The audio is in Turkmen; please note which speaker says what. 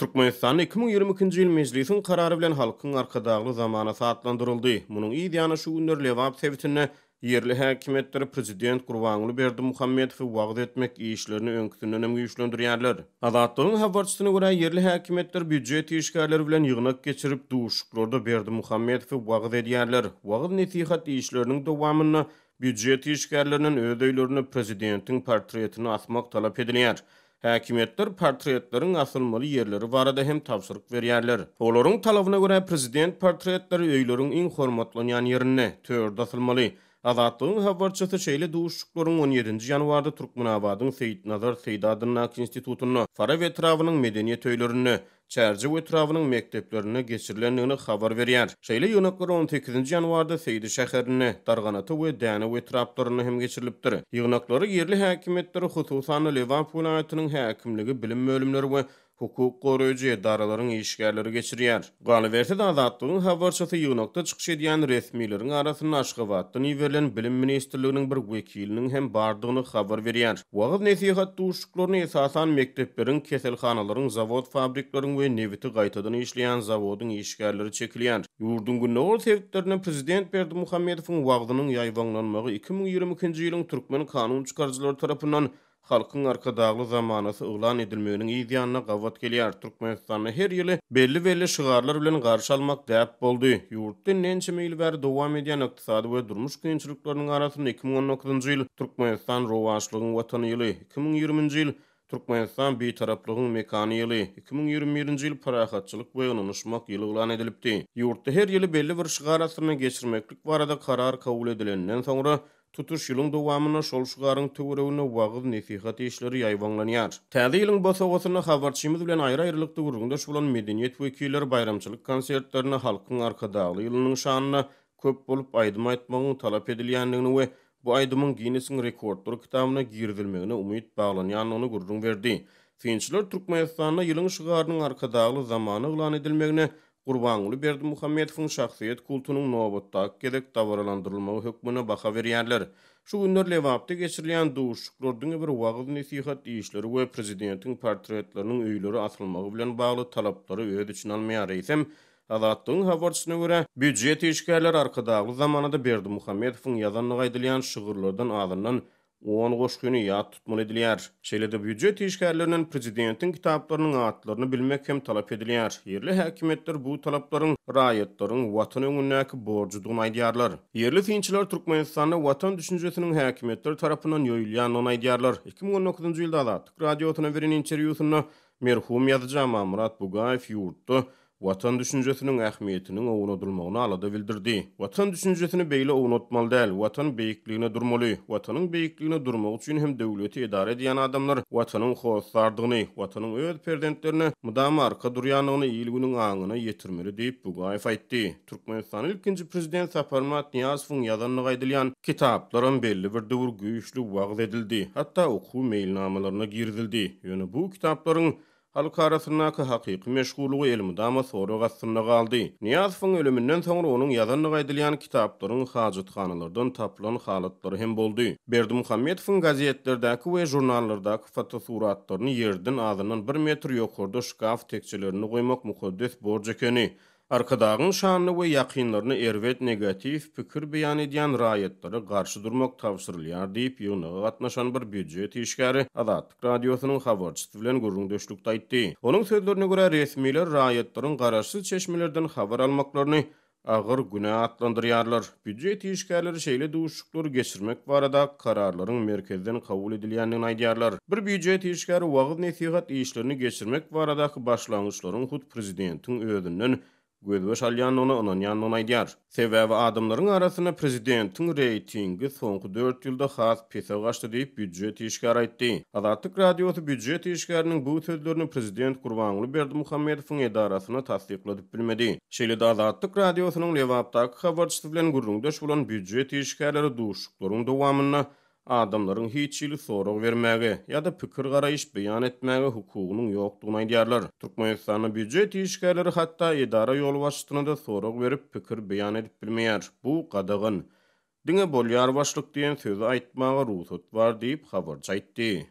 Speaker 1: Türkmenistan 2022 nji ýyl meclisiň karary bilen halkyň arkadaşly zamana saatlandyryldy. Munyň ideýany şu günler lewap sewitine yerli häkimetler prezident Gurbanuly Berdi Muhammedow wagt etmek işlerini öňkünden hem güýçlendirýärler. Adatdan habarçysyna görä yerli häkimetler büdjet işgärleri bilen ýygnak geçirip duşuklarda Berdi Muhammedow wagt edýärler. Wagt netihat işleriniň dowamyny büdjet işgärlerinin ödeýlerini prezidentiň portretini atmak talap edilýär. Häkimetdir portretlärin asılmaly ýerleri barada hem täwsiplik berýärler. Olorun talabyna görä prezident portretleri öýlörüň iň hormatly ýerine töwür asılmaly Azadlığın habarçysy şeyle duşuklaryň 17-nji Türkmen Türkmenabadyň Seyit Nazar Seyit Adynnak institutuny, Fara we Trawynyň medeniýet öýlerini, Çerçe we Trawynyň mekteplerini geçirilenini habar berýär. Şeýle ýönekler 18-nji ýanwarda Seýit şäherini, ve we ve we hem geçirilipdir. Ýygnaklary yerli häkimetleri hususan Levan Pulaýatynyň häkimligi bilim bölümleri hukuk koruyucu edaralaryň işgärleri geçirýär. Galiberti dadatlygyň habarçysy ýygnakda çykyş edýän resmiýetleriň arasyny aşgabatdan iýerlen bilim ministrliginiň bir wekiliniň hem bardygyny habar berýär. Wagt nesihat duşuklaryny esasan mekdeplerin, keselhanalaryň, zavod fabrikalaryň we newiti gaýtadan zavodun zavodyň işgärleri çekilýär. Ýurdun günnäwr prezident Berdi Muhammedowyň wagtynyň ýaýwanlanmagy 2022-nji ýylyň türkmen kanun çykarjylary tarapyndan Halkın arka dağlı zamanası ıgılan edilmeyenin iziyanına gavat geliyar. Türkmenistan'a her yili belli belli şigarlar bilen garşi almak dəyip boldu. Yurtta nençe meyli bəri doğa mediyan iqtisadi və durmuş qiyinçiliklərinin arasını 2019-cı yil Türkmenistan rovanşlıqın vatanı yili, 2020-cı yil Türkmenistan bi taraplıqın mekanı yili, 2021-cı yil parahatçılık və yonunuşmaq yili ıgılan edilipdi. Yurtta her yili belli bir şigar asırına geçirmeklik varada karar kavul edilin. sonra, tutuş ýylyň dowamyna şol şugaryň töwereginde wagyz nesihat işleri ýaýwanlanýar. Täze ýylyň basawasyna habarçymyz bilen aýra-aýrylyk döwründe şu bilen medeniýet wekilleri bayramçylyk konsertlerini halkyň arkada ýylynyň şanyny köp bolup aýdyma talap edilýändigini we bu aýdymyň Guinness-iň rekordlar kitabyna girdilmegine umyt baglanýanyny gurrun berdi. Finçler Türkmenistan'a yılın şıgarının arkadağlı zamanı ılan edilmeğine Gurbanguly Berdi Muhammedowyň şahsyýet kultunyň nobatda gelek tawarlandyrylmagy hökmüne baha berýärler. Şu günler lewapda geçirilen duşuklardyň bir wagtyň nisihat işleri we prezidentiň portretlerini öýlere atylmagy bilen bagly talaplary öýde çynalmaýar edim. Adatyň habarçysyna görä, büdjet işgärler arkada bu zamanada Berdi Muhammedov'un ýazanyň edilen şygyrlardan alynan 10 günü ýat tutmal edilýär. Şeýlede büdjet işgärlerinin prezidentiň kitaplarynyň adlaryny bilmek hem talap edilýär. Yerli häkimetler bu talaplaryň raýatlaryň watan öňündäki borçudygyny aýdýarlar. Yerli finçiler Türkmenistanyň watan düşünjesiniň häkimetler tarapyndan ýoýulýanyny aýdýarlar. 2019-njy ýylda Türk radiosyna berilen interwýusyny merhum ýazyjy Murat Bugaýew Vatan düşüncesinin ähmiýetini öwrenmegini alada bildirdi. Vatan düşüncesini beýle öwrenmeli däl, vatan beýikligine durmaly, vatanyň beýikligine durmak üçin hem döwleti edare diýen adamlar vatanyň howsardygyny, vatanyň öz perdentlerini mudam arka durýanyny ýylgynyň aňyna ýetirmeli diýip bu gaýf aýtdy. Türkmenistan ilkinji prezident Saparmat Niyazowyň ýazanyny gaýdylan kitaplaryň belli bir döwür güýçli wagt edildi, hatda okuw meýilnamalaryna girdildi. Ýöne bu kitaplaryň Alkarasyna ka haqiqi elmi dama soru gassimna galdi. Niyasifun ölümünden soňra onun yazanlı gaydilyan kitabların xacit xanalardan taplan xalatları hem boldi. Berdi Muhammedifun gaziyetlerdak ve jurnallardak fatasuratlarini yerdin azanan bir metri yokurda shkaf tekçelerini qoymak mukuddes borcakini. arkadağın şanını ve yakınlarını ervet negatif fikir beyan edýän rayetleri garşy durmak tawsyrylýar diýip ýunyga atnaşan bir büdjet işgäri Adat radiosynyň habarçysy gurrun gurrundaşlykda aýtdy. Onuň sözlerine görä resmiler raýatlaryň garaşsyz çeşmelerden habar almaklaryny agyr güne atlandyrýarlar. Büdjet işgärleri şeýle duşuklary geçirmek barada kararlaryň merkezden kabul edilýändigini aýdýarlar. Bir büdjet işgäri wagt nesihat işlerini geçirmek baradaky başlangıçların hut prezidentiň ödünün Gözwe şalyan ona ýanyna yan ona idiar. Sevabı adımların arasına prezidentin reytingi 4 yılda has pesa qaçtı diýip büdjet işgar aytti. Azatlık radiosu büdjet işgarinin bu sözlerini prezident Gurbanuly Berdi edarasyna edarasına tasdikladı bilmedi. Şeyli de azatlık radiosunun levaptaki xabarçı tiflen gürrungdaş olan büdjet işgarları duşuklarun duvamını adamların hiçili soruq vermege ya da pikir iş beyan etmege hukukunun yokduğuna idiyarlar. Turkmenistan'a büccet işgarları hatta idara yolu başlığına da soruq verip pikir beyan edip bilmeyar. Bu qadagın. Dine bol yarvaşlık diyen sözü aitmağa ruhut var deyip xabar çaytti.